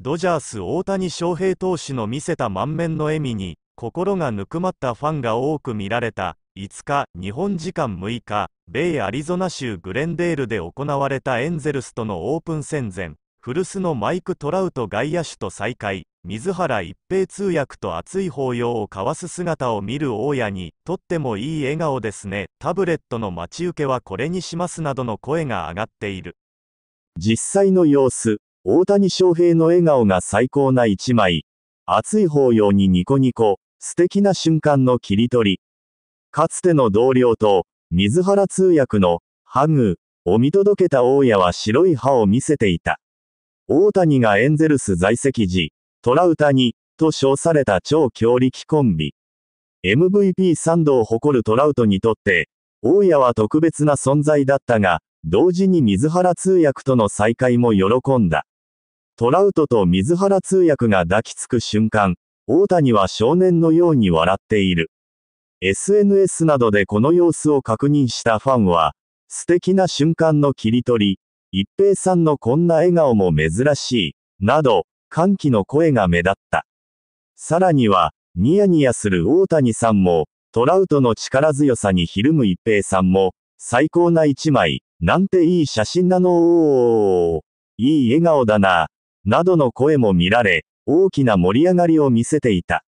ドジャース大谷翔平投手の見せた満面の笑みに心がぬくまったファンが多く見られた5日日本時間6日米アリゾナ州グレンデールで行われたエンゼルスとのオープン戦前古巣のマイク・トラウト外野手と再会水原一平通訳と熱い抱擁を交わす姿を見る大家にとってもいい笑顔ですねタブレットの待ち受けはこれにしますなどの声が上がっている実際の様子大谷翔平の笑顔が最高な一枚。熱い抱擁にニコニコ、素敵な瞬間の切り取り。かつての同僚と、水原通訳の、ハグ、を見届けた大家は白い歯を見せていた。大谷がエンゼルス在籍時、トラウタニ、と称された超強力コンビ。MVP3 度を誇るトラウトにとって、大家は特別な存在だったが、同時に水原通訳との再会も喜んだ。トラウトと水原通訳が抱きつく瞬間、大谷は少年のように笑っている。SNS などでこの様子を確認したファンは、素敵な瞬間の切り取り、一平さんのこんな笑顔も珍しい、など、歓喜の声が目立った。さらには、ニヤニヤする大谷さんも、トラウトの力強さにひるむ一平さんも、最高な一枚、なんていい写真なのいい笑顔だな。などの声も見られ、大きな盛り上がりを見せていた。